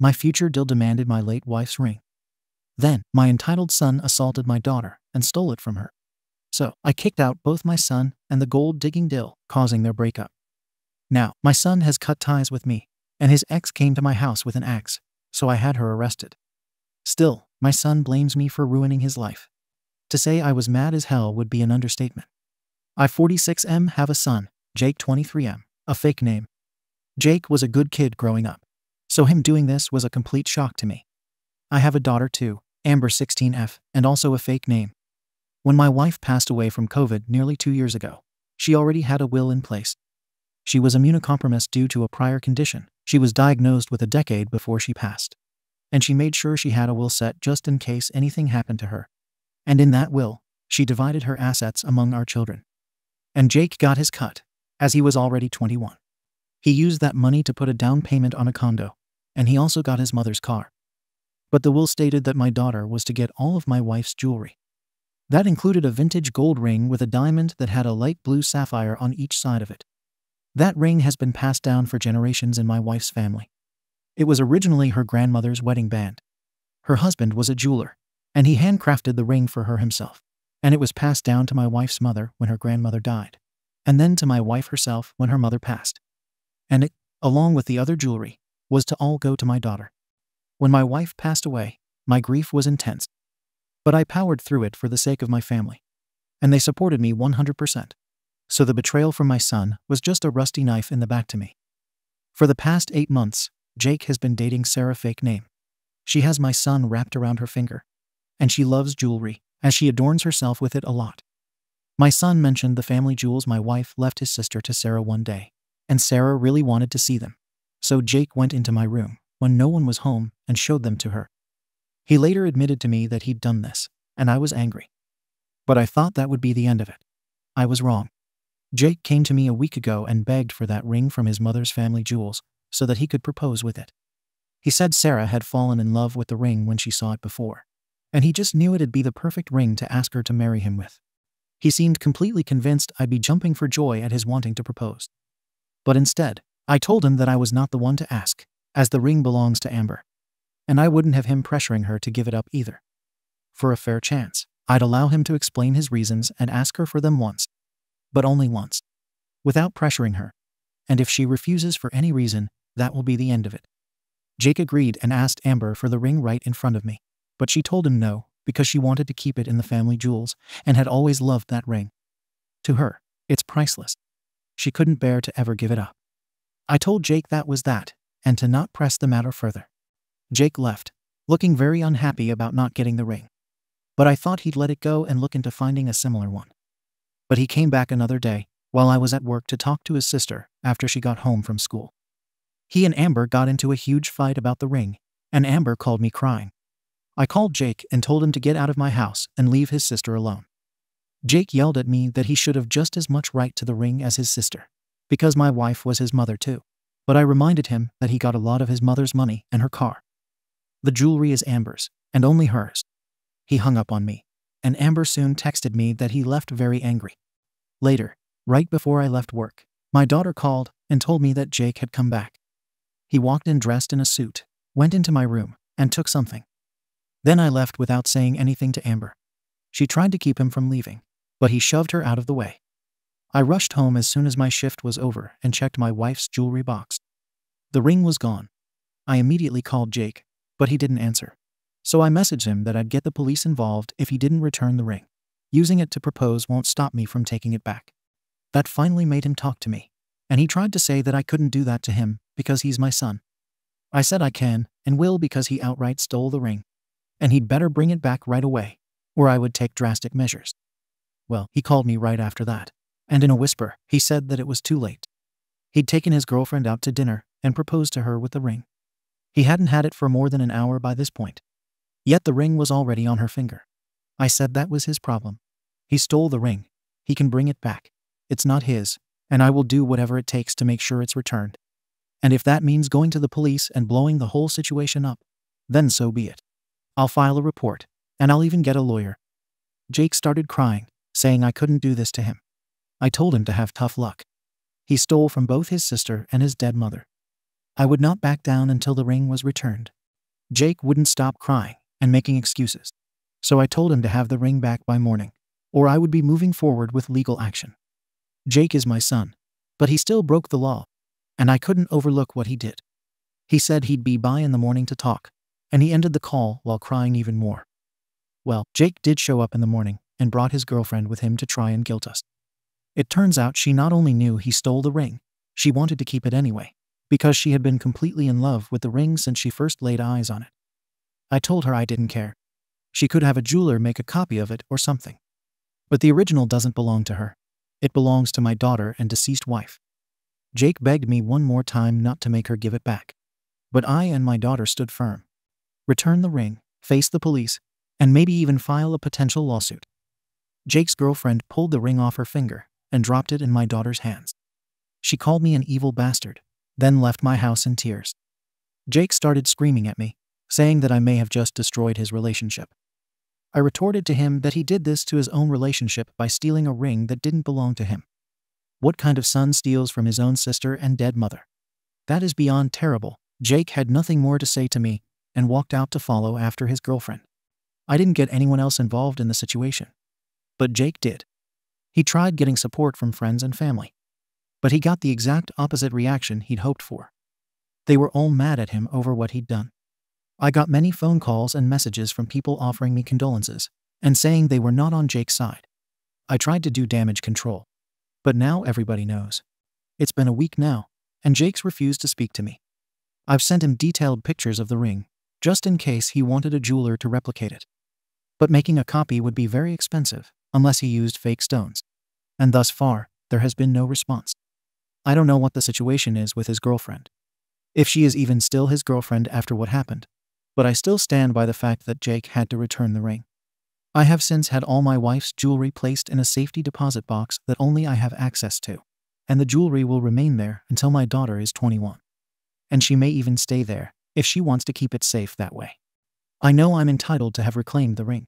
my future Dill demanded my late wife's ring. Then, my entitled son assaulted my daughter and stole it from her. So, I kicked out both my son and the gold-digging Dill, causing their breakup. Now, my son has cut ties with me, and his ex came to my house with an axe, so I had her arrested. Still, my son blames me for ruining his life. To say I was mad as hell would be an understatement. I 46M have a son, Jake 23M, a fake name. Jake was a good kid growing up so him doing this was a complete shock to me. I have a daughter too, Amber 16F, and also a fake name. When my wife passed away from COVID nearly two years ago, she already had a will in place. She was immunocompromised due to a prior condition. She was diagnosed with a decade before she passed. And she made sure she had a will set just in case anything happened to her. And in that will, she divided her assets among our children. And Jake got his cut, as he was already 21. He used that money to put a down payment on a condo, and he also got his mother's car. But the will stated that my daughter was to get all of my wife's jewelry. That included a vintage gold ring with a diamond that had a light blue sapphire on each side of it. That ring has been passed down for generations in my wife's family. It was originally her grandmother's wedding band. Her husband was a jeweler, and he handcrafted the ring for her himself, and it was passed down to my wife's mother when her grandmother died, and then to my wife herself when her mother passed. And it, along with the other jewelry, was to all go to my daughter. When my wife passed away, my grief was intense. But I powered through it for the sake of my family. And they supported me 100%. So the betrayal from my son was just a rusty knife in the back to me. For the past eight months, Jake has been dating Sarah fake name. She has my son wrapped around her finger. And she loves jewelry, as she adorns herself with it a lot. My son mentioned the family jewels my wife left his sister to Sarah one day, and Sarah really wanted to see them. So Jake went into my room, when no one was home, and showed them to her. He later admitted to me that he'd done this, and I was angry. But I thought that would be the end of it. I was wrong. Jake came to me a week ago and begged for that ring from his mother's family jewels so that he could propose with it. He said Sarah had fallen in love with the ring when she saw it before, and he just knew it'd be the perfect ring to ask her to marry him with. He seemed completely convinced I'd be jumping for joy at his wanting to propose. But instead, I told him that I was not the one to ask, as the ring belongs to Amber, and I wouldn't have him pressuring her to give it up either. For a fair chance, I'd allow him to explain his reasons and ask her for them once, but only once, without pressuring her. And if she refuses for any reason, that will be the end of it. Jake agreed and asked Amber for the ring right in front of me, but she told him no because she wanted to keep it in the family jewels and had always loved that ring. To her, it's priceless. She couldn't bear to ever give it up. I told Jake that was that, and to not press the matter further. Jake left, looking very unhappy about not getting the ring. But I thought he'd let it go and look into finding a similar one. But he came back another day, while I was at work to talk to his sister after she got home from school. He and Amber got into a huge fight about the ring, and Amber called me crying. I called Jake and told him to get out of my house and leave his sister alone. Jake yelled at me that he should have just as much right to the ring as his sister, because my wife was his mother too. But I reminded him that he got a lot of his mother's money and her car. The jewelry is Amber's, and only hers. He hung up on me, and Amber soon texted me that he left very angry. Later, right before I left work, my daughter called and told me that Jake had come back. He walked in dressed in a suit, went into my room, and took something. Then I left without saying anything to Amber. She tried to keep him from leaving, but he shoved her out of the way. I rushed home as soon as my shift was over and checked my wife's jewelry box. The ring was gone. I immediately called Jake, but he didn't answer. So I messaged him that I'd get the police involved if he didn't return the ring. Using it to propose won't stop me from taking it back. That finally made him talk to me, and he tried to say that I couldn't do that to him because he's my son. I said I can and will because he outright stole the ring, and he'd better bring it back right away, or I would take drastic measures. Well, he called me right after that, and in a whisper, he said that it was too late. He'd taken his girlfriend out to dinner and proposed to her with the ring. He hadn't had it for more than an hour by this point. Yet the ring was already on her finger. I said that was his problem. He stole the ring. He can bring it back. It's not his, and I will do whatever it takes to make sure it's returned. And if that means going to the police and blowing the whole situation up, then so be it. I'll file a report, and I'll even get a lawyer. Jake started crying, saying I couldn't do this to him. I told him to have tough luck. He stole from both his sister and his dead mother. I would not back down until the ring was returned. Jake wouldn't stop crying and making excuses, so I told him to have the ring back by morning, or I would be moving forward with legal action. Jake is my son, but he still broke the law, and I couldn't overlook what he did. He said he'd be by in the morning to talk, and he ended the call while crying even more. Well, Jake did show up in the morning and brought his girlfriend with him to try and guilt us. It turns out she not only knew he stole the ring, she wanted to keep it anyway, because she had been completely in love with the ring since she first laid eyes on it. I told her I didn't care. She could have a jeweler make a copy of it or something. But the original doesn't belong to her. It belongs to my daughter and deceased wife. Jake begged me one more time not to make her give it back. But I and my daughter stood firm. Return the ring, face the police, and maybe even file a potential lawsuit. Jake's girlfriend pulled the ring off her finger and dropped it in my daughter's hands. She called me an evil bastard, then left my house in tears. Jake started screaming at me, saying that I may have just destroyed his relationship. I retorted to him that he did this to his own relationship by stealing a ring that didn't belong to him. What kind of son steals from his own sister and dead mother? That is beyond terrible. Jake had nothing more to say to me and walked out to follow after his girlfriend. I didn't get anyone else involved in the situation. But Jake did. He tried getting support from friends and family, but he got the exact opposite reaction he'd hoped for. They were all mad at him over what he'd done. I got many phone calls and messages from people offering me condolences and saying they were not on Jake's side. I tried to do damage control, but now everybody knows. It's been a week now, and Jake's refused to speak to me. I've sent him detailed pictures of the ring, just in case he wanted a jeweler to replicate it. But making a copy would be very expensive, unless he used fake stones and thus far, there has been no response. I don't know what the situation is with his girlfriend. If she is even still his girlfriend after what happened. But I still stand by the fact that Jake had to return the ring. I have since had all my wife's jewelry placed in a safety deposit box that only I have access to, and the jewelry will remain there until my daughter is 21. And she may even stay there if she wants to keep it safe that way. I know I'm entitled to have reclaimed the ring.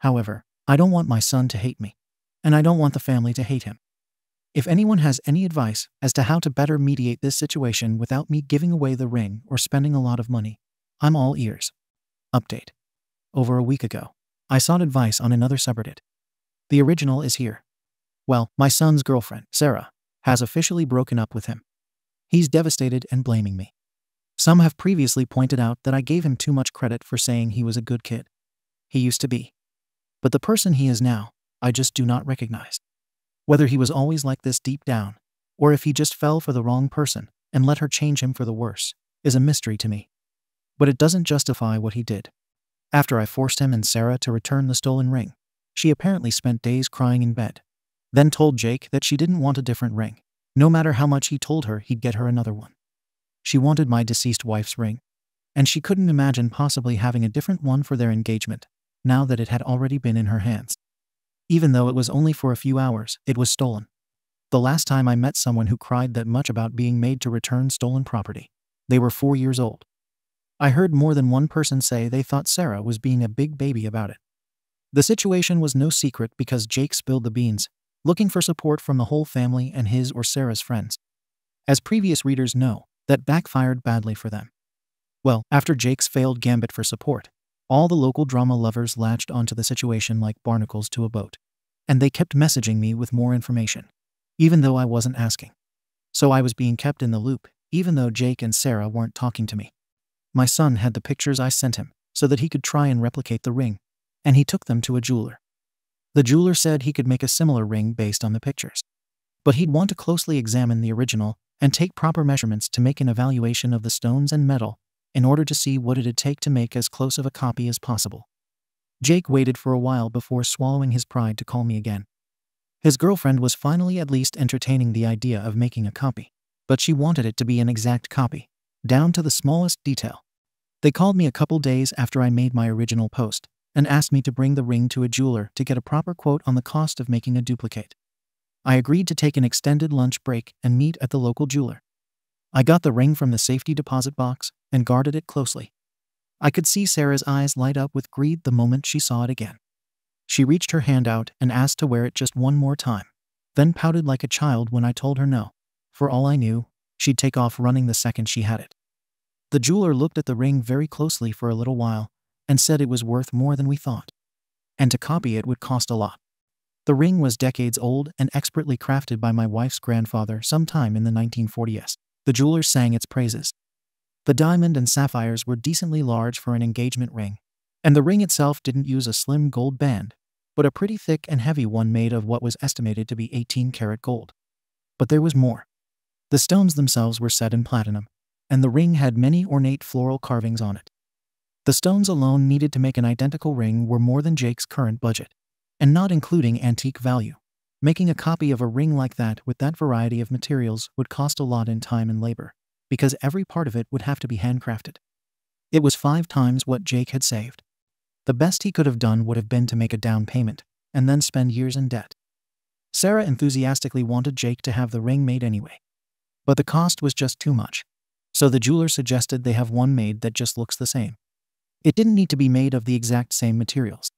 However, I don't want my son to hate me and I don't want the family to hate him. If anyone has any advice as to how to better mediate this situation without me giving away the ring or spending a lot of money, I'm all ears. Update. Over a week ago, I sought advice on another subreddit. The original is here. Well, my son's girlfriend, Sarah, has officially broken up with him. He's devastated and blaming me. Some have previously pointed out that I gave him too much credit for saying he was a good kid. He used to be. But the person he is now I just do not recognize. Whether he was always like this deep down, or if he just fell for the wrong person and let her change him for the worse, is a mystery to me. But it doesn't justify what he did. After I forced him and Sarah to return the stolen ring, she apparently spent days crying in bed, then told Jake that she didn't want a different ring, no matter how much he told her he'd get her another one. She wanted my deceased wife's ring, and she couldn't imagine possibly having a different one for their engagement, now that it had already been in her hands even though it was only for a few hours, it was stolen. The last time I met someone who cried that much about being made to return stolen property, they were four years old. I heard more than one person say they thought Sarah was being a big baby about it. The situation was no secret because Jake spilled the beans, looking for support from the whole family and his or Sarah's friends. As previous readers know, that backfired badly for them. Well, after Jake's failed gambit for support, all the local drama lovers latched onto the situation like barnacles to a boat, and they kept messaging me with more information, even though I wasn't asking. So I was being kept in the loop, even though Jake and Sarah weren't talking to me. My son had the pictures I sent him so that he could try and replicate the ring, and he took them to a jeweler. The jeweler said he could make a similar ring based on the pictures, but he'd want to closely examine the original and take proper measurements to make an evaluation of the stones and metal in order to see what it'd take to make as close of a copy as possible. Jake waited for a while before swallowing his pride to call me again. His girlfriend was finally at least entertaining the idea of making a copy, but she wanted it to be an exact copy, down to the smallest detail. They called me a couple days after I made my original post and asked me to bring the ring to a jeweler to get a proper quote on the cost of making a duplicate. I agreed to take an extended lunch break and meet at the local jeweler. I got the ring from the safety deposit box and guarded it closely. I could see Sarah's eyes light up with greed the moment she saw it again. She reached her hand out and asked to wear it just one more time, then pouted like a child when I told her no. For all I knew, she'd take off running the second she had it. The jeweler looked at the ring very closely for a little while and said it was worth more than we thought. And to copy it would cost a lot. The ring was decades old and expertly crafted by my wife's grandfather sometime in the 1940s. The jeweler sang its praises. The diamond and sapphires were decently large for an engagement ring, and the ring itself didn't use a slim gold band, but a pretty thick and heavy one made of what was estimated to be 18 karat gold. But there was more. The stones themselves were set in platinum, and the ring had many ornate floral carvings on it. The stones alone needed to make an identical ring were more than Jake's current budget, and not including antique value. Making a copy of a ring like that with that variety of materials would cost a lot in time and labor, because every part of it would have to be handcrafted. It was five times what Jake had saved. The best he could have done would have been to make a down payment, and then spend years in debt. Sarah enthusiastically wanted Jake to have the ring made anyway. But the cost was just too much. So the jeweler suggested they have one made that just looks the same. It didn't need to be made of the exact same materials.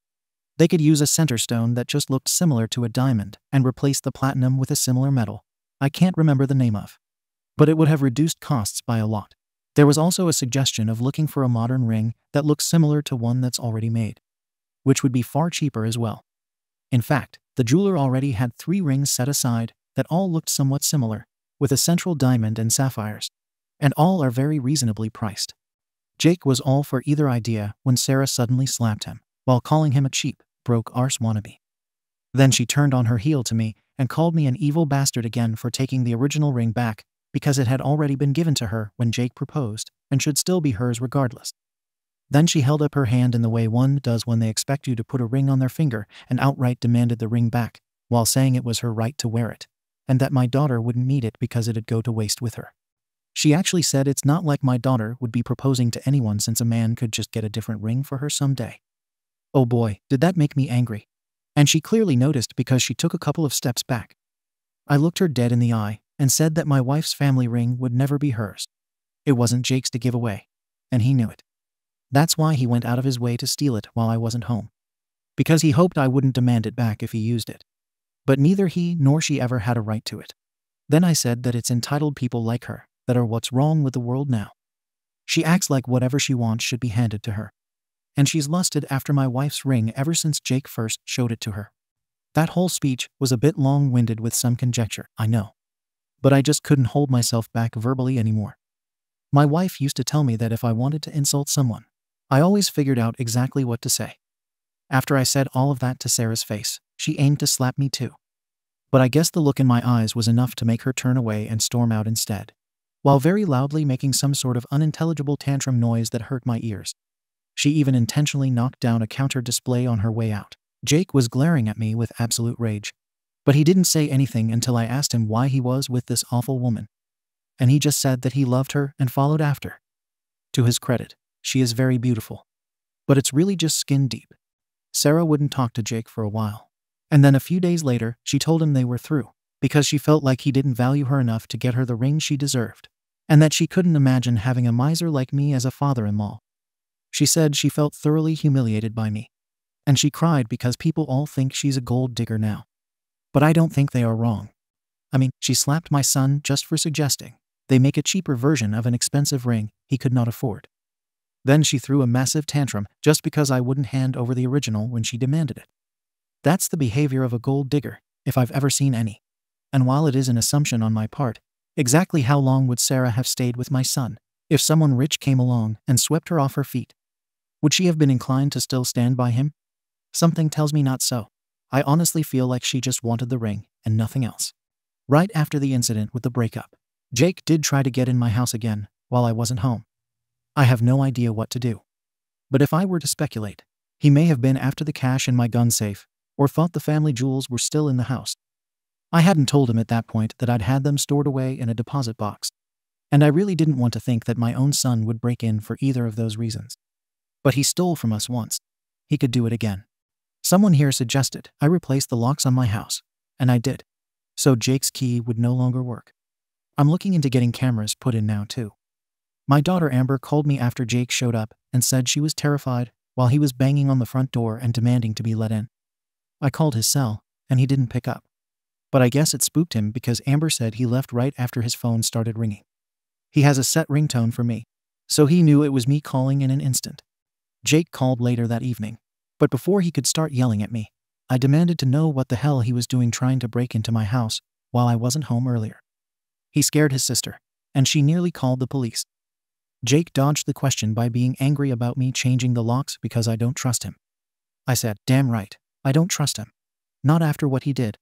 They could use a center stone that just looked similar to a diamond and replace the platinum with a similar metal I can't remember the name of. But it would have reduced costs by a lot. There was also a suggestion of looking for a modern ring that looks similar to one that's already made, which would be far cheaper as well. In fact, the jeweler already had three rings set aside that all looked somewhat similar, with a central diamond and sapphires, and all are very reasonably priced. Jake was all for either idea when Sarah suddenly slapped him, while calling him a cheap, broke Ars wannabe. Then she turned on her heel to me and called me an evil bastard again for taking the original ring back because it had already been given to her when Jake proposed and should still be hers regardless. Then she held up her hand in the way one does when they expect you to put a ring on their finger and outright demanded the ring back, while saying it was her right to wear it, and that my daughter wouldn't need it because it'd go to waste with her. She actually said it's not like my daughter would be proposing to anyone since a man could just get a different ring for her someday. Oh boy, did that make me angry. And she clearly noticed because she took a couple of steps back. I looked her dead in the eye and said that my wife's family ring would never be hers. It wasn't Jake's to give away, and he knew it. That's why he went out of his way to steal it while I wasn't home. Because he hoped I wouldn't demand it back if he used it. But neither he nor she ever had a right to it. Then I said that it's entitled people like her that are what's wrong with the world now. She acts like whatever she wants should be handed to her and she's lusted after my wife's ring ever since Jake first showed it to her. That whole speech was a bit long winded with some conjecture, I know. But I just couldn't hold myself back verbally anymore. My wife used to tell me that if I wanted to insult someone, I always figured out exactly what to say. After I said all of that to Sarah's face, she aimed to slap me too. But I guess the look in my eyes was enough to make her turn away and storm out instead, while very loudly making some sort of unintelligible tantrum noise that hurt my ears. She even intentionally knocked down a counter display on her way out. Jake was glaring at me with absolute rage, but he didn't say anything until I asked him why he was with this awful woman. And he just said that he loved her and followed after. To his credit, she is very beautiful. But it's really just skin deep. Sarah wouldn't talk to Jake for a while. And then a few days later, she told him they were through, because she felt like he didn't value her enough to get her the ring she deserved, and that she couldn't imagine having a miser like me as a father in law. She said she felt thoroughly humiliated by me. And she cried because people all think she's a gold digger now. But I don't think they are wrong. I mean, she slapped my son just for suggesting they make a cheaper version of an expensive ring he could not afford. Then she threw a massive tantrum just because I wouldn't hand over the original when she demanded it. That's the behavior of a gold digger, if I've ever seen any. And while it is an assumption on my part, exactly how long would Sarah have stayed with my son if someone rich came along and swept her off her feet would she have been inclined to still stand by him? Something tells me not so. I honestly feel like she just wanted the ring and nothing else. Right after the incident with the breakup, Jake did try to get in my house again while I wasn't home. I have no idea what to do. But if I were to speculate, he may have been after the cash in my gun safe or thought the family jewels were still in the house. I hadn't told him at that point that I'd had them stored away in a deposit box, and I really didn't want to think that my own son would break in for either of those reasons. But he stole from us once. He could do it again. Someone here suggested I replace the locks on my house, and I did. So Jake's key would no longer work. I'm looking into getting cameras put in now too. My daughter Amber called me after Jake showed up and said she was terrified while he was banging on the front door and demanding to be let in. I called his cell, and he didn't pick up. But I guess it spooked him because Amber said he left right after his phone started ringing. He has a set ringtone for me, so he knew it was me calling in an instant. Jake called later that evening. But before he could start yelling at me, I demanded to know what the hell he was doing trying to break into my house while I wasn't home earlier. He scared his sister, and she nearly called the police. Jake dodged the question by being angry about me changing the locks because I don't trust him. I said, damn right, I don't trust him. Not after what he did.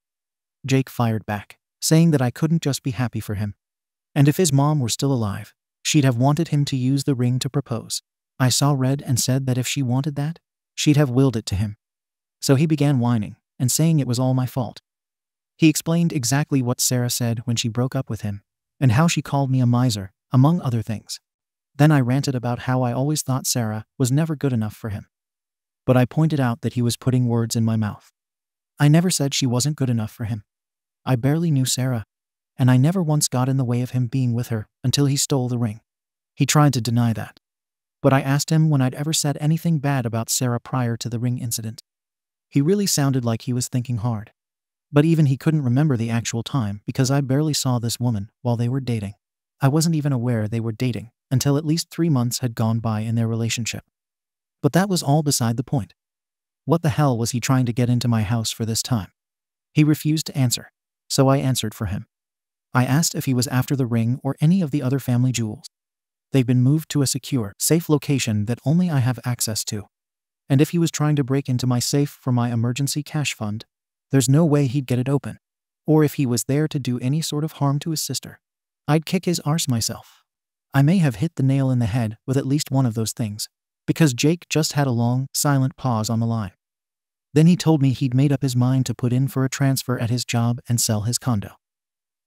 Jake fired back, saying that I couldn't just be happy for him. And if his mom were still alive, she'd have wanted him to use the ring to propose. I saw red and said that if she wanted that, she'd have willed it to him. So he began whining and saying it was all my fault. He explained exactly what Sarah said when she broke up with him and how she called me a miser, among other things. Then I ranted about how I always thought Sarah was never good enough for him. But I pointed out that he was putting words in my mouth. I never said she wasn't good enough for him. I barely knew Sarah, and I never once got in the way of him being with her until he stole the ring. He tried to deny that, but I asked him when I'd ever said anything bad about Sarah prior to the ring incident. He really sounded like he was thinking hard. But even he couldn't remember the actual time because I barely saw this woman while they were dating. I wasn't even aware they were dating until at least three months had gone by in their relationship. But that was all beside the point. What the hell was he trying to get into my house for this time? He refused to answer, so I answered for him. I asked if he was after the ring or any of the other family jewels they've been moved to a secure, safe location that only I have access to. And if he was trying to break into my safe for my emergency cash fund, there's no way he'd get it open. Or if he was there to do any sort of harm to his sister, I'd kick his arse myself. I may have hit the nail in the head with at least one of those things, because Jake just had a long, silent pause on the line. Then he told me he'd made up his mind to put in for a transfer at his job and sell his condo.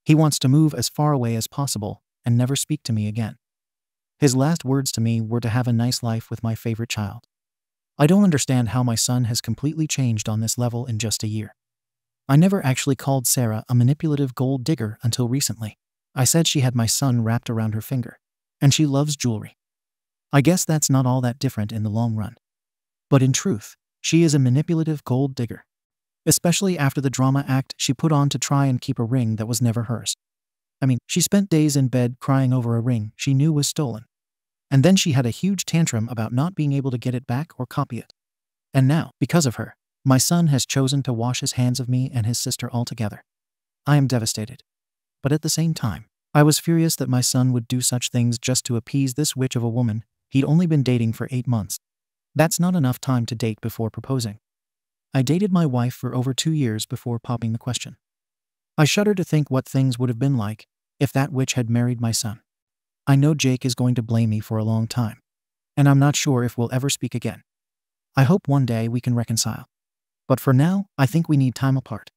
He wants to move as far away as possible and never speak to me again. His last words to me were to have a nice life with my favorite child. I don't understand how my son has completely changed on this level in just a year. I never actually called Sarah a manipulative gold digger until recently. I said she had my son wrapped around her finger, and she loves jewelry. I guess that's not all that different in the long run. But in truth, she is a manipulative gold digger. Especially after the drama act she put on to try and keep a ring that was never hers. I mean, she spent days in bed crying over a ring she knew was stolen. And then she had a huge tantrum about not being able to get it back or copy it. And now, because of her, my son has chosen to wash his hands of me and his sister altogether. I am devastated. But at the same time, I was furious that my son would do such things just to appease this witch of a woman he'd only been dating for eight months. That's not enough time to date before proposing. I dated my wife for over two years before popping the question. I shudder to think what things would have been like if that witch had married my son. I know Jake is going to blame me for a long time, and I'm not sure if we'll ever speak again. I hope one day we can reconcile. But for now, I think we need time apart.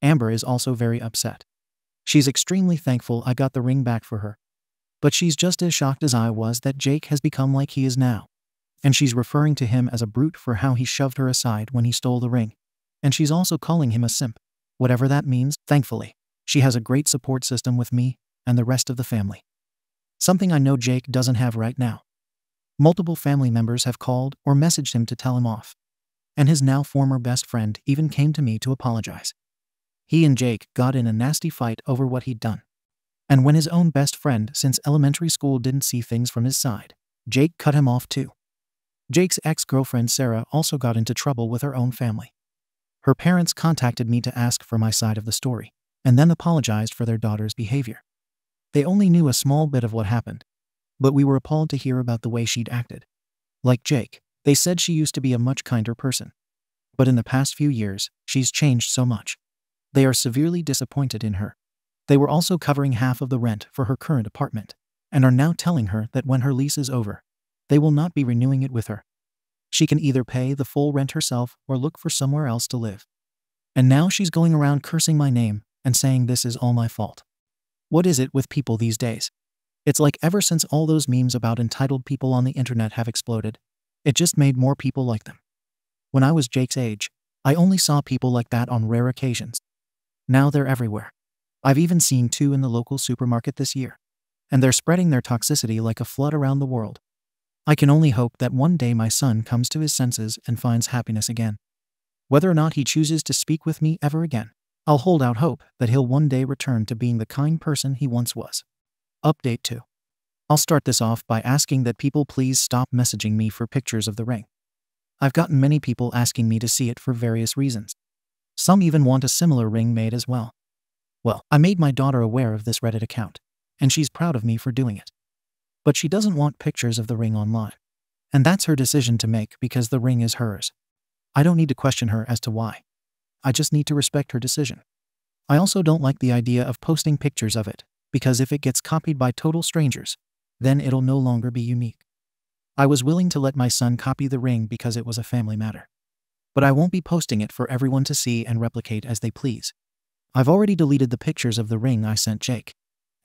Amber is also very upset. She's extremely thankful I got the ring back for her. But she's just as shocked as I was that Jake has become like he is now. And she's referring to him as a brute for how he shoved her aside when he stole the ring. And she's also calling him a simp. Whatever that means, thankfully. She has a great support system with me and the rest of the family. Something I know Jake doesn't have right now. Multiple family members have called or messaged him to tell him off. And his now former best friend even came to me to apologize. He and Jake got in a nasty fight over what he'd done. And when his own best friend since elementary school didn't see things from his side, Jake cut him off too. Jake's ex-girlfriend Sarah also got into trouble with her own family. Her parents contacted me to ask for my side of the story and then apologized for their daughter's behavior. They only knew a small bit of what happened, but we were appalled to hear about the way she'd acted. Like Jake, they said she used to be a much kinder person. But in the past few years, she's changed so much. They are severely disappointed in her. They were also covering half of the rent for her current apartment, and are now telling her that when her lease is over, they will not be renewing it with her. She can either pay the full rent herself or look for somewhere else to live. And now she's going around cursing my name and saying this is all my fault. What is it with people these days? It's like ever since all those memes about entitled people on the internet have exploded, it just made more people like them. When I was Jake's age, I only saw people like that on rare occasions. Now they're everywhere. I've even seen two in the local supermarket this year. And they're spreading their toxicity like a flood around the world. I can only hope that one day my son comes to his senses and finds happiness again. Whether or not he chooses to speak with me ever again, I'll hold out hope that he'll one day return to being the kind person he once was. Update 2. I'll start this off by asking that people please stop messaging me for pictures of the ring. I've gotten many people asking me to see it for various reasons. Some even want a similar ring made as well. Well, I made my daughter aware of this Reddit account, and she's proud of me for doing it. But she doesn't want pictures of the ring online. And that's her decision to make because the ring is hers. I don't need to question her as to why. I just need to respect her decision. I also don't like the idea of posting pictures of it, because if it gets copied by total strangers, then it'll no longer be unique. I was willing to let my son copy the ring because it was a family matter. But I won't be posting it for everyone to see and replicate as they please. I've already deleted the pictures of the ring I sent Jake,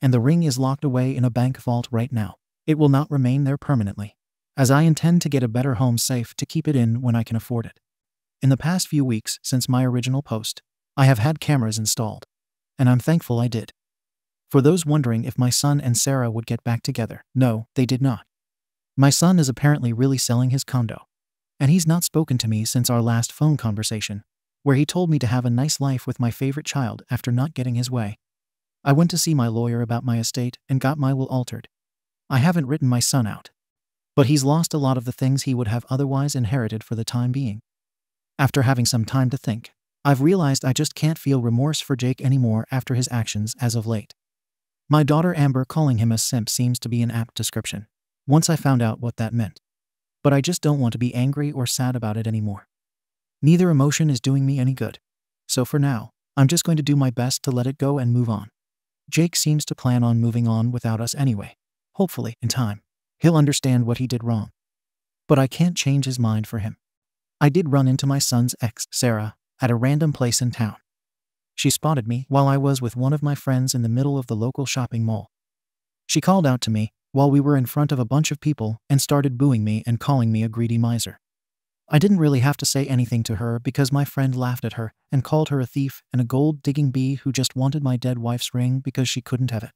and the ring is locked away in a bank vault right now. It will not remain there permanently, as I intend to get a better home safe to keep it in when I can afford it. In the past few weeks since my original post, I have had cameras installed, and I'm thankful I did. For those wondering if my son and Sarah would get back together, no, they did not. My son is apparently really selling his condo, and he's not spoken to me since our last phone conversation, where he told me to have a nice life with my favorite child after not getting his way. I went to see my lawyer about my estate and got my will altered. I haven't written my son out, but he's lost a lot of the things he would have otherwise inherited for the time being. After having some time to think, I've realized I just can't feel remorse for Jake anymore after his actions as of late. My daughter Amber calling him a simp seems to be an apt description, once I found out what that meant. But I just don't want to be angry or sad about it anymore. Neither emotion is doing me any good. So for now, I'm just going to do my best to let it go and move on. Jake seems to plan on moving on without us anyway. Hopefully, in time, he'll understand what he did wrong. But I can't change his mind for him. I did run into my son's ex, Sarah, at a random place in town. She spotted me while I was with one of my friends in the middle of the local shopping mall. She called out to me while we were in front of a bunch of people and started booing me and calling me a greedy miser. I didn't really have to say anything to her because my friend laughed at her and called her a thief and a gold digging bee who just wanted my dead wife's ring because she couldn't have it.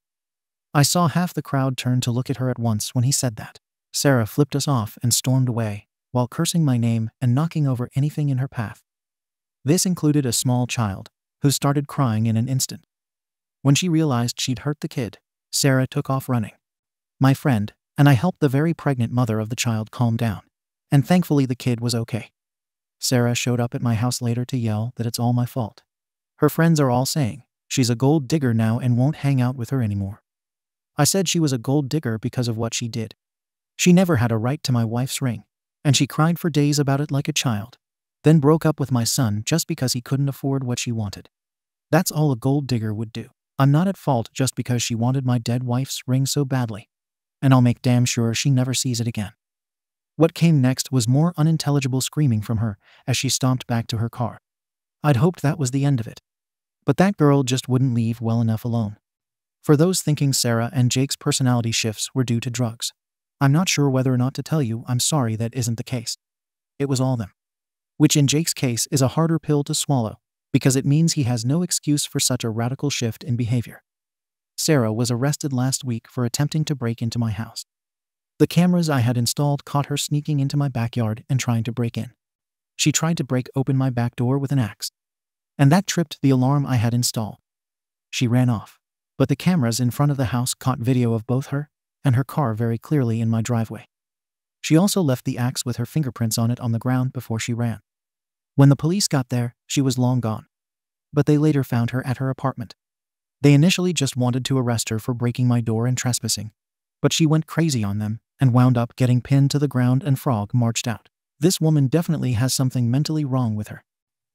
I saw half the crowd turn to look at her at once when he said that. Sarah flipped us off and stormed away, while cursing my name and knocking over anything in her path. This included a small child, who started crying in an instant. When she realized she'd hurt the kid, Sarah took off running. My friend and I helped the very pregnant mother of the child calm down, and thankfully the kid was okay. Sarah showed up at my house later to yell that it's all my fault. Her friends are all saying, she's a gold digger now and won't hang out with her anymore. I said she was a gold digger because of what she did. She never had a right to my wife's ring, and she cried for days about it like a child, then broke up with my son just because he couldn't afford what she wanted. That's all a gold digger would do. I'm not at fault just because she wanted my dead wife's ring so badly, and I'll make damn sure she never sees it again. What came next was more unintelligible screaming from her as she stomped back to her car. I'd hoped that was the end of it. But that girl just wouldn't leave well enough alone. For those thinking Sarah and Jake's personality shifts were due to drugs, I'm not sure whether or not to tell you I'm sorry that isn't the case. It was all them. Which in Jake's case is a harder pill to swallow, because it means he has no excuse for such a radical shift in behavior. Sarah was arrested last week for attempting to break into my house. The cameras I had installed caught her sneaking into my backyard and trying to break in. She tried to break open my back door with an axe. And that tripped the alarm I had installed. She ran off, but the cameras in front of the house caught video of both her and her car very clearly in my driveway. She also left the axe with her fingerprints on it on the ground before she ran. When the police got there, she was long gone. But they later found her at her apartment. They initially just wanted to arrest her for breaking my door and trespassing. But she went crazy on them and wound up getting pinned to the ground and Frog marched out. This woman definitely has something mentally wrong with her.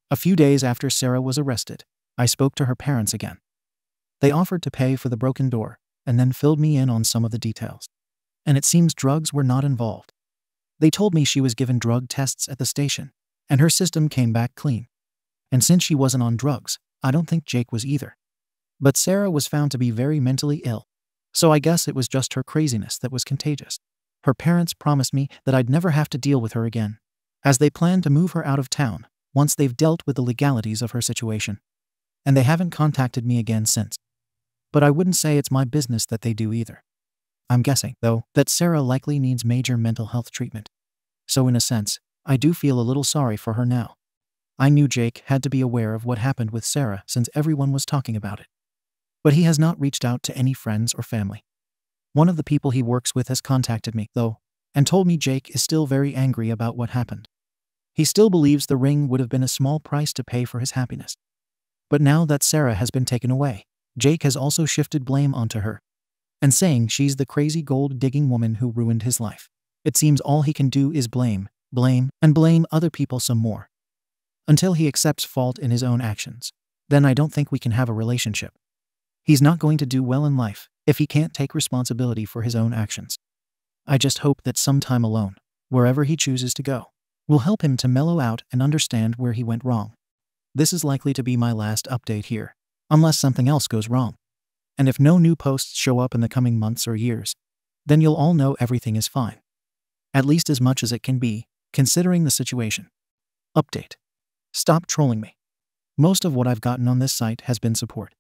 A few days after Sarah was arrested, I spoke to her parents again. They offered to pay for the broken door, and then filled me in on some of the details. And it seems drugs were not involved. They told me she was given drug tests at the station, and her system came back clean. And since she wasn't on drugs, I don't think Jake was either. But Sarah was found to be very mentally ill, so I guess it was just her craziness that was contagious. Her parents promised me that I'd never have to deal with her again, as they plan to move her out of town once they've dealt with the legalities of her situation. And they haven't contacted me again since but I wouldn't say it's my business that they do either. I'm guessing, though, that Sarah likely needs major mental health treatment. So in a sense, I do feel a little sorry for her now. I knew Jake had to be aware of what happened with Sarah since everyone was talking about it. But he has not reached out to any friends or family. One of the people he works with has contacted me, though, and told me Jake is still very angry about what happened. He still believes the ring would have been a small price to pay for his happiness. But now that Sarah has been taken away, Jake has also shifted blame onto her and saying she's the crazy gold-digging woman who ruined his life. It seems all he can do is blame, blame, and blame other people some more until he accepts fault in his own actions. Then I don't think we can have a relationship. He's not going to do well in life if he can't take responsibility for his own actions. I just hope that some time alone, wherever he chooses to go, will help him to mellow out and understand where he went wrong. This is likely to be my last update here unless something else goes wrong. And if no new posts show up in the coming months or years, then you'll all know everything is fine. At least as much as it can be, considering the situation. Update. Stop trolling me. Most of what I've gotten on this site has been support.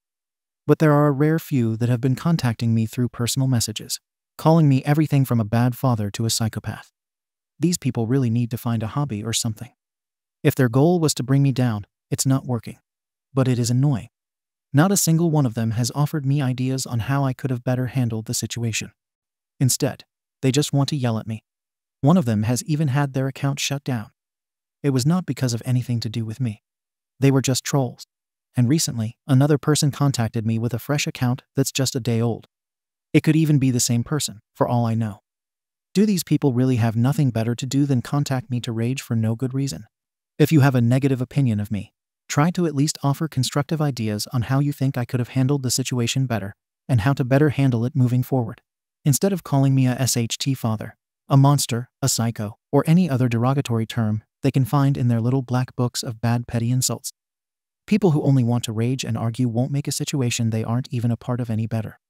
But there are a rare few that have been contacting me through personal messages, calling me everything from a bad father to a psychopath. These people really need to find a hobby or something. If their goal was to bring me down, it's not working. But it is annoying. Not a single one of them has offered me ideas on how I could have better handled the situation. Instead, they just want to yell at me. One of them has even had their account shut down. It was not because of anything to do with me. They were just trolls. And recently, another person contacted me with a fresh account that's just a day old. It could even be the same person, for all I know. Do these people really have nothing better to do than contact me to rage for no good reason? If you have a negative opinion of me, Try to at least offer constructive ideas on how you think I could have handled the situation better, and how to better handle it moving forward. Instead of calling me a SHT father, a monster, a psycho, or any other derogatory term they can find in their little black books of bad petty insults. People who only want to rage and argue won't make a situation they aren't even a part of any better.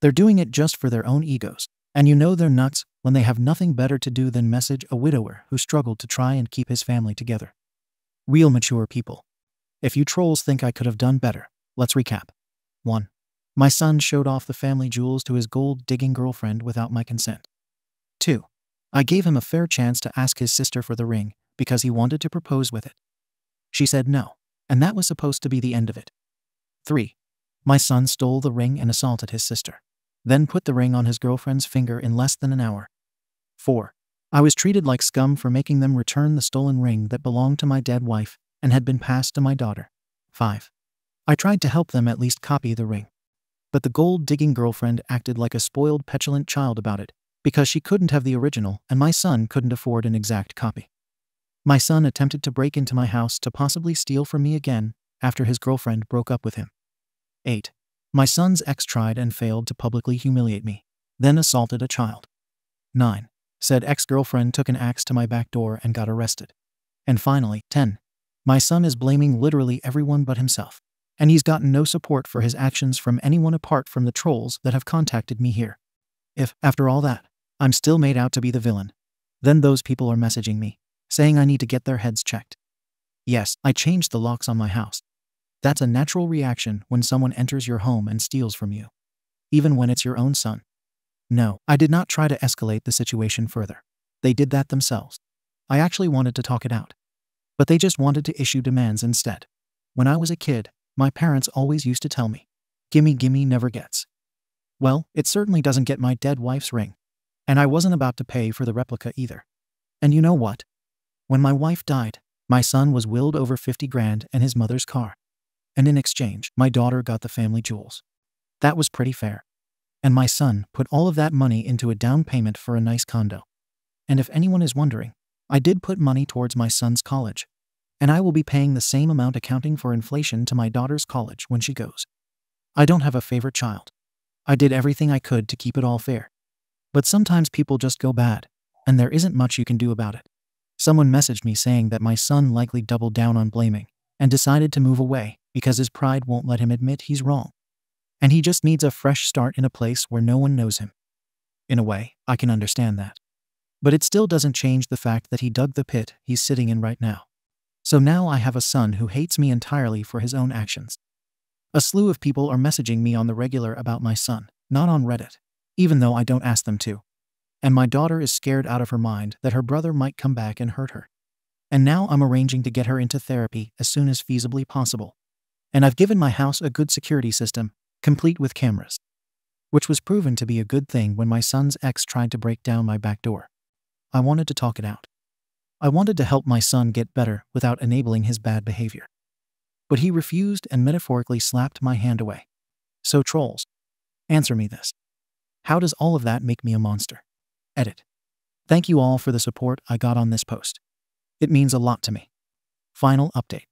They're doing it just for their own egos, and you know they're nuts when they have nothing better to do than message a widower who struggled to try and keep his family together. Real mature people if you trolls think I could have done better, let's recap. 1. My son showed off the family jewels to his gold-digging girlfriend without my consent. 2. I gave him a fair chance to ask his sister for the ring because he wanted to propose with it. She said no, and that was supposed to be the end of it. 3. My son stole the ring and assaulted his sister, then put the ring on his girlfriend's finger in less than an hour. 4. I was treated like scum for making them return the stolen ring that belonged to my dead wife and had been passed to my daughter. 5. I tried to help them at least copy the ring. But the gold digging girlfriend acted like a spoiled, petulant child about it, because she couldn't have the original and my son couldn't afford an exact copy. My son attempted to break into my house to possibly steal from me again after his girlfriend broke up with him. 8. My son's ex tried and failed to publicly humiliate me, then assaulted a child. 9. Said ex girlfriend took an axe to my back door and got arrested. And finally, 10. My son is blaming literally everyone but himself, and he's gotten no support for his actions from anyone apart from the trolls that have contacted me here. If, after all that, I'm still made out to be the villain, then those people are messaging me, saying I need to get their heads checked. Yes, I changed the locks on my house. That's a natural reaction when someone enters your home and steals from you, even when it's your own son. No, I did not try to escalate the situation further. They did that themselves. I actually wanted to talk it out, but they just wanted to issue demands instead. When I was a kid, my parents always used to tell me, Gimme Gimme never gets. Well, it certainly doesn't get my dead wife's ring. And I wasn't about to pay for the replica either. And you know what? When my wife died, my son was willed over 50 grand and his mother's car. And in exchange, my daughter got the family jewels. That was pretty fair. And my son put all of that money into a down payment for a nice condo. And if anyone is wondering, I did put money towards my son's college, and I will be paying the same amount accounting for inflation to my daughter's college when she goes. I don't have a favorite child. I did everything I could to keep it all fair. But sometimes people just go bad, and there isn't much you can do about it. Someone messaged me saying that my son likely doubled down on blaming and decided to move away because his pride won't let him admit he's wrong. And he just needs a fresh start in a place where no one knows him. In a way, I can understand that. But it still doesn't change the fact that he dug the pit he's sitting in right now. So now I have a son who hates me entirely for his own actions. A slew of people are messaging me on the regular about my son, not on Reddit, even though I don't ask them to. And my daughter is scared out of her mind that her brother might come back and hurt her. And now I'm arranging to get her into therapy as soon as feasibly possible. And I've given my house a good security system, complete with cameras. Which was proven to be a good thing when my son's ex tried to break down my back door. I wanted to talk it out. I wanted to help my son get better without enabling his bad behavior. But he refused and metaphorically slapped my hand away. So, trolls, answer me this. How does all of that make me a monster? Edit. Thank you all for the support I got on this post. It means a lot to me. Final update.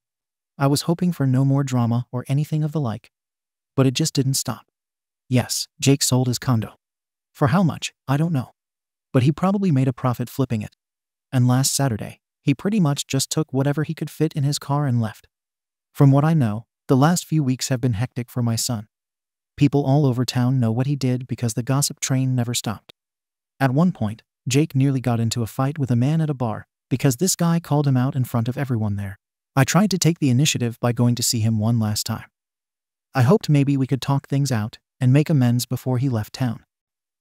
I was hoping for no more drama or anything of the like, but it just didn't stop. Yes, Jake sold his condo. For how much, I don't know but he probably made a profit flipping it. And last Saturday, he pretty much just took whatever he could fit in his car and left. From what I know, the last few weeks have been hectic for my son. People all over town know what he did because the gossip train never stopped. At one point, Jake nearly got into a fight with a man at a bar because this guy called him out in front of everyone there. I tried to take the initiative by going to see him one last time. I hoped maybe we could talk things out and make amends before he left town.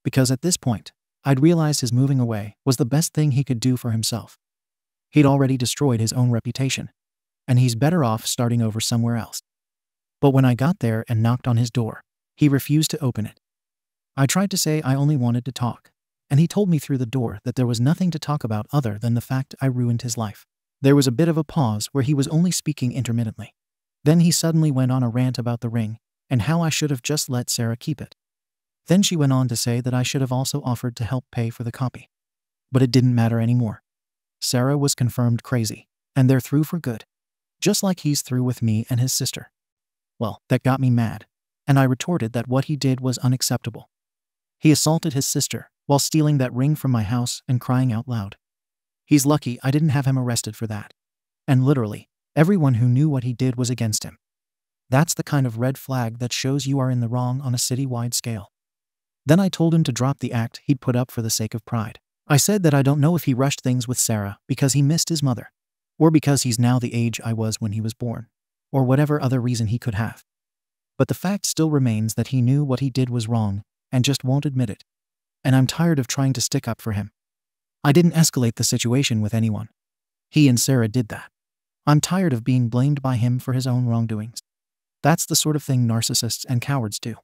Because at this point, I'd realized his moving away was the best thing he could do for himself. He'd already destroyed his own reputation, and he's better off starting over somewhere else. But when I got there and knocked on his door, he refused to open it. I tried to say I only wanted to talk, and he told me through the door that there was nothing to talk about other than the fact I ruined his life. There was a bit of a pause where he was only speaking intermittently. Then he suddenly went on a rant about the ring and how I should have just let Sarah keep it. Then she went on to say that I should have also offered to help pay for the copy. But it didn't matter anymore. Sarah was confirmed crazy, and they're through for good. Just like he's through with me and his sister. Well, that got me mad, and I retorted that what he did was unacceptable. He assaulted his sister while stealing that ring from my house and crying out loud. He's lucky I didn't have him arrested for that. And literally, everyone who knew what he did was against him. That's the kind of red flag that shows you are in the wrong on a citywide scale. Then I told him to drop the act he'd put up for the sake of pride. I said that I don't know if he rushed things with Sarah because he missed his mother, or because he's now the age I was when he was born, or whatever other reason he could have. But the fact still remains that he knew what he did was wrong and just won't admit it. And I'm tired of trying to stick up for him. I didn't escalate the situation with anyone. He and Sarah did that. I'm tired of being blamed by him for his own wrongdoings. That's the sort of thing narcissists and cowards do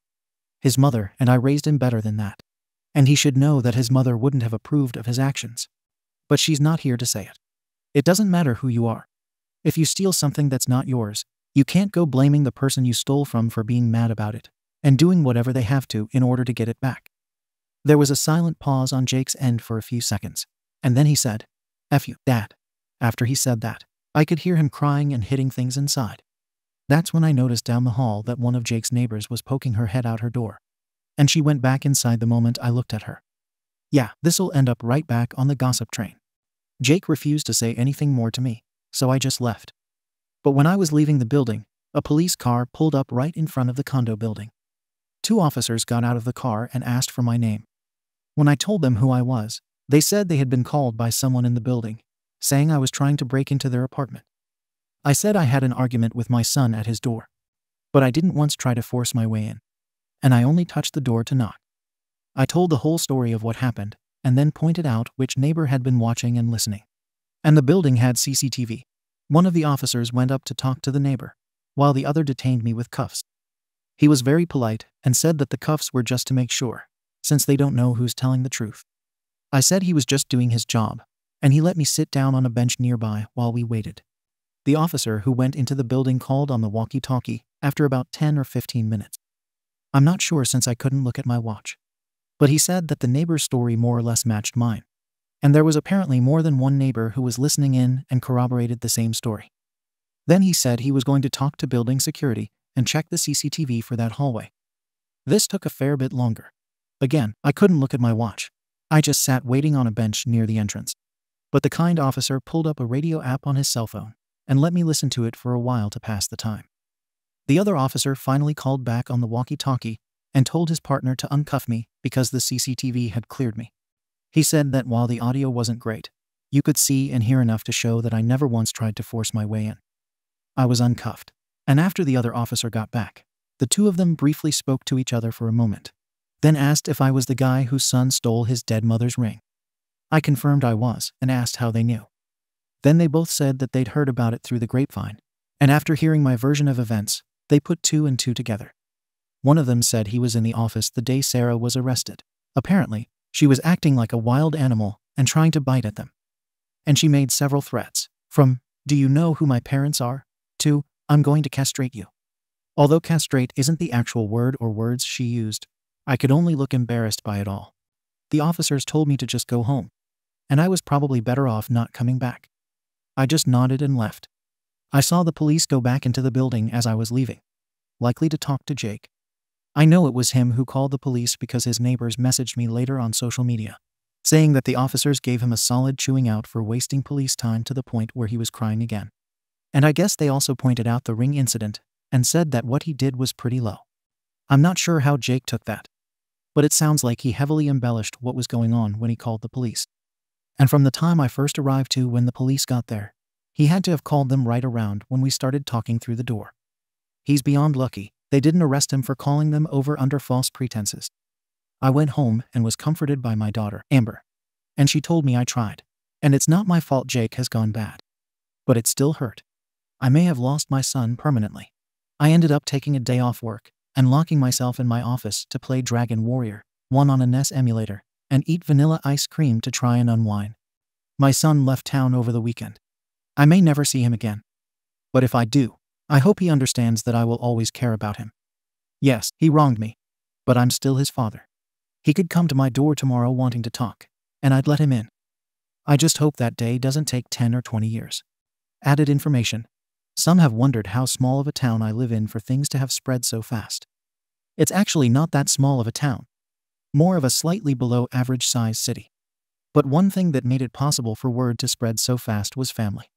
his mother, and I raised him better than that. And he should know that his mother wouldn't have approved of his actions. But she's not here to say it. It doesn't matter who you are. If you steal something that's not yours, you can't go blaming the person you stole from for being mad about it and doing whatever they have to in order to get it back. There was a silent pause on Jake's end for a few seconds, and then he said, F you, Dad. After he said that, I could hear him crying and hitting things inside. That's when I noticed down the hall that one of Jake's neighbors was poking her head out her door. And she went back inside the moment I looked at her. Yeah, this'll end up right back on the gossip train. Jake refused to say anything more to me, so I just left. But when I was leaving the building, a police car pulled up right in front of the condo building. Two officers got out of the car and asked for my name. When I told them who I was, they said they had been called by someone in the building, saying I was trying to break into their apartment. I said I had an argument with my son at his door, but I didn't once try to force my way in, and I only touched the door to knock. I told the whole story of what happened, and then pointed out which neighbor had been watching and listening. And the building had CCTV. One of the officers went up to talk to the neighbor, while the other detained me with cuffs. He was very polite and said that the cuffs were just to make sure, since they don't know who's telling the truth. I said he was just doing his job, and he let me sit down on a bench nearby while we waited. The officer who went into the building called on the walkie-talkie after about 10 or 15 minutes. I'm not sure since I couldn't look at my watch. But he said that the neighbor's story more or less matched mine. And there was apparently more than one neighbor who was listening in and corroborated the same story. Then he said he was going to talk to building security and check the CCTV for that hallway. This took a fair bit longer. Again, I couldn't look at my watch. I just sat waiting on a bench near the entrance. But the kind officer pulled up a radio app on his cell phone and let me listen to it for a while to pass the time. The other officer finally called back on the walkie-talkie and told his partner to uncuff me because the CCTV had cleared me. He said that while the audio wasn't great, you could see and hear enough to show that I never once tried to force my way in. I was uncuffed, and after the other officer got back, the two of them briefly spoke to each other for a moment, then asked if I was the guy whose son stole his dead mother's ring. I confirmed I was and asked how they knew. Then they both said that they'd heard about it through the grapevine, and after hearing my version of events, they put two and two together. One of them said he was in the office the day Sarah was arrested. Apparently, she was acting like a wild animal and trying to bite at them. And she made several threats, from, do you know who my parents are, to, I'm going to castrate you. Although castrate isn't the actual word or words she used, I could only look embarrassed by it all. The officers told me to just go home, and I was probably better off not coming back. I just nodded and left. I saw the police go back into the building as I was leaving, likely to talk to Jake. I know it was him who called the police because his neighbors messaged me later on social media, saying that the officers gave him a solid chewing out for wasting police time to the point where he was crying again. And I guess they also pointed out the ring incident and said that what he did was pretty low. I'm not sure how Jake took that, but it sounds like he heavily embellished what was going on when he called the police and from the time I first arrived to when the police got there. He had to have called them right around when we started talking through the door. He's beyond lucky, they didn't arrest him for calling them over under false pretenses. I went home and was comforted by my daughter, Amber. And she told me I tried. And it's not my fault Jake has gone bad. But it still hurt. I may have lost my son permanently. I ended up taking a day off work and locking myself in my office to play Dragon Warrior, 1 on a NES emulator, and eat vanilla ice cream to try and unwind. My son left town over the weekend. I may never see him again. But if I do, I hope he understands that I will always care about him. Yes, he wronged me, but I'm still his father. He could come to my door tomorrow wanting to talk, and I'd let him in. I just hope that day doesn't take 10 or 20 years. Added information. Some have wondered how small of a town I live in for things to have spread so fast. It's actually not that small of a town, more of a slightly below average size city. But one thing that made it possible for word to spread so fast was family.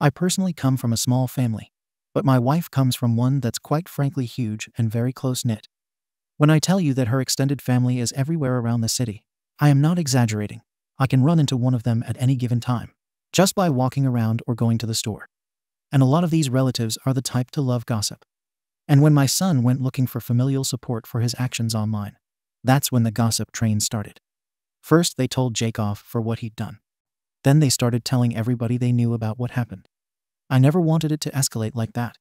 I personally come from a small family, but my wife comes from one that's quite frankly huge and very close knit. When I tell you that her extended family is everywhere around the city, I am not exaggerating. I can run into one of them at any given time, just by walking around or going to the store. And a lot of these relatives are the type to love gossip. And when my son went looking for familial support for his actions online, that's when the gossip train started. First, they told Jake off for what he'd done. Then they started telling everybody they knew about what happened. I never wanted it to escalate like that.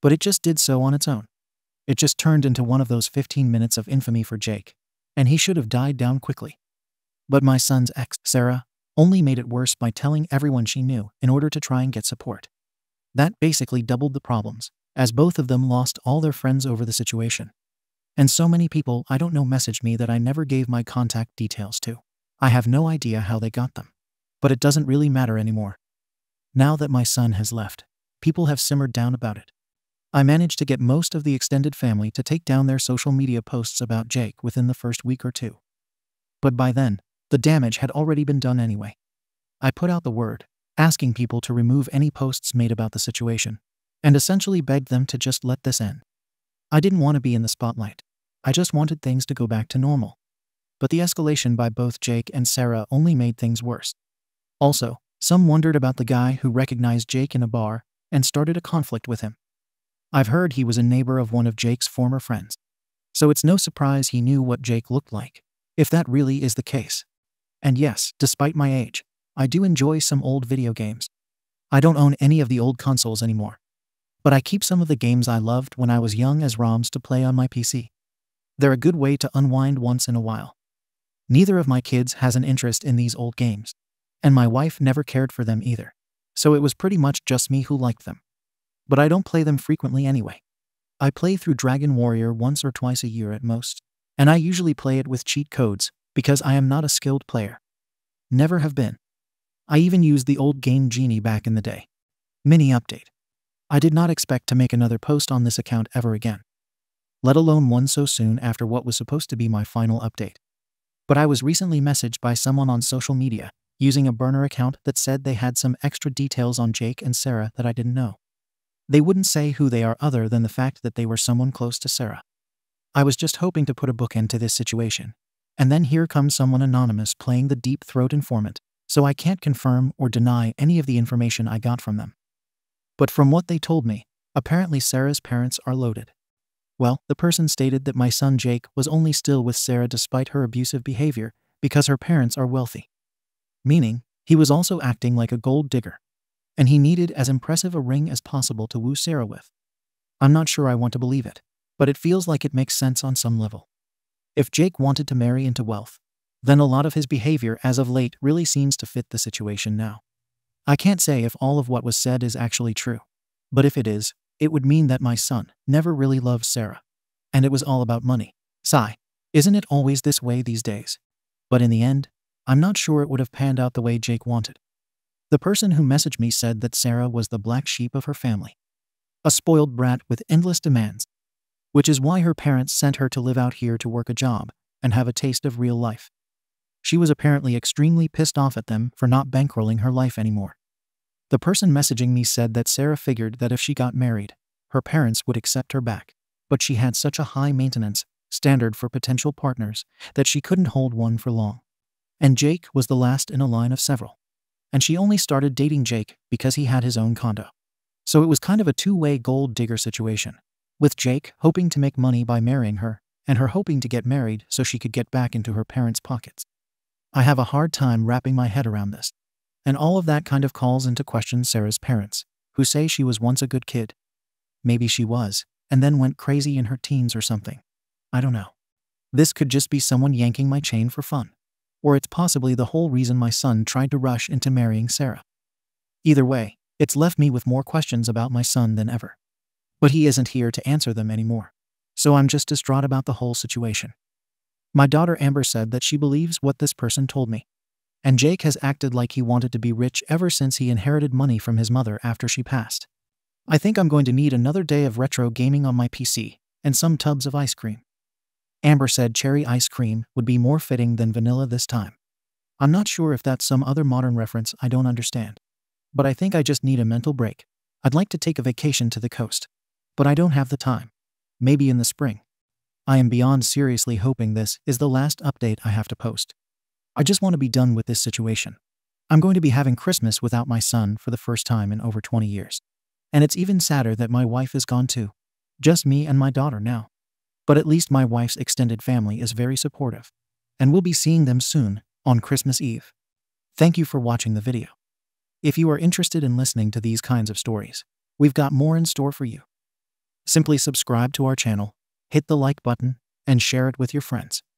But it just did so on its own. It just turned into one of those 15 minutes of infamy for Jake, and he should have died down quickly. But my son's ex, Sarah, only made it worse by telling everyone she knew in order to try and get support. That basically doubled the problems, as both of them lost all their friends over the situation. And so many people I don't know messaged me that I never gave my contact details to. I have no idea how they got them. But it doesn't really matter anymore. Now that my son has left, people have simmered down about it. I managed to get most of the extended family to take down their social media posts about Jake within the first week or two. But by then, the damage had already been done anyway. I put out the word, asking people to remove any posts made about the situation, and essentially begged them to just let this end. I didn't want to be in the spotlight. I just wanted things to go back to normal. But the escalation by both Jake and Sarah only made things worse. Also, some wondered about the guy who recognized Jake in a bar and started a conflict with him. I've heard he was a neighbor of one of Jake's former friends. So it's no surprise he knew what Jake looked like, if that really is the case. And yes, despite my age, I do enjoy some old video games. I don't own any of the old consoles anymore, but I keep some of the games I loved when I was young as ROMs to play on my PC. They're a good way to unwind once in a while. Neither of my kids has an interest in these old games, and my wife never cared for them either, so it was pretty much just me who liked them. But I don't play them frequently anyway. I play through Dragon Warrior once or twice a year at most, and I usually play it with cheat codes because I am not a skilled player. Never have been. I even used the old game Genie back in the day. Mini update. I did not expect to make another post on this account ever again, let alone one so soon after what was supposed to be my final update. But I was recently messaged by someone on social media using a burner account that said they had some extra details on Jake and Sarah that I didn't know. They wouldn't say who they are other than the fact that they were someone close to Sarah. I was just hoping to put a bookend to this situation. And then here comes someone anonymous playing the deep throat informant, so I can't confirm or deny any of the information I got from them. But from what they told me, apparently Sarah's parents are loaded. Well, the person stated that my son Jake was only still with Sarah despite her abusive behavior because her parents are wealthy. Meaning, he was also acting like a gold digger, and he needed as impressive a ring as possible to woo Sarah with. I'm not sure I want to believe it, but it feels like it makes sense on some level. If Jake wanted to marry into wealth, then a lot of his behavior as of late really seems to fit the situation now. I can't say if all of what was said is actually true. But if it is, it would mean that my son never really loved Sarah. And it was all about money. Sigh. Isn't it always this way these days? But in the end, I'm not sure it would have panned out the way Jake wanted. The person who messaged me said that Sarah was the black sheep of her family. A spoiled brat with endless demands. Which is why her parents sent her to live out here to work a job and have a taste of real life. She was apparently extremely pissed off at them for not bankrolling her life anymore. The person messaging me said that Sarah figured that if she got married, her parents would accept her back, but she had such a high maintenance standard for potential partners that she couldn't hold one for long. And Jake was the last in a line of several. And she only started dating Jake because he had his own condo. So it was kind of a two-way gold digger situation, with Jake hoping to make money by marrying her and her hoping to get married so she could get back into her parents' pockets. I have a hard time wrapping my head around this. And all of that kind of calls into question Sarah's parents, who say she was once a good kid. Maybe she was, and then went crazy in her teens or something. I don't know. This could just be someone yanking my chain for fun. Or it's possibly the whole reason my son tried to rush into marrying Sarah. Either way, it's left me with more questions about my son than ever. But he isn't here to answer them anymore. So I'm just distraught about the whole situation. My daughter Amber said that she believes what this person told me. And Jake has acted like he wanted to be rich ever since he inherited money from his mother after she passed. I think I'm going to need another day of retro gaming on my PC, and some tubs of ice cream. Amber said cherry ice cream would be more fitting than vanilla this time. I'm not sure if that's some other modern reference I don't understand. But I think I just need a mental break. I'd like to take a vacation to the coast. But I don't have the time. Maybe in the spring. I am beyond seriously hoping this is the last update I have to post. I just want to be done with this situation. I'm going to be having Christmas without my son for the first time in over 20 years. And it's even sadder that my wife is gone too. Just me and my daughter now. But at least my wife's extended family is very supportive. And we'll be seeing them soon, on Christmas Eve. Thank you for watching the video. If you are interested in listening to these kinds of stories, we've got more in store for you. Simply subscribe to our channel hit the like button, and share it with your friends.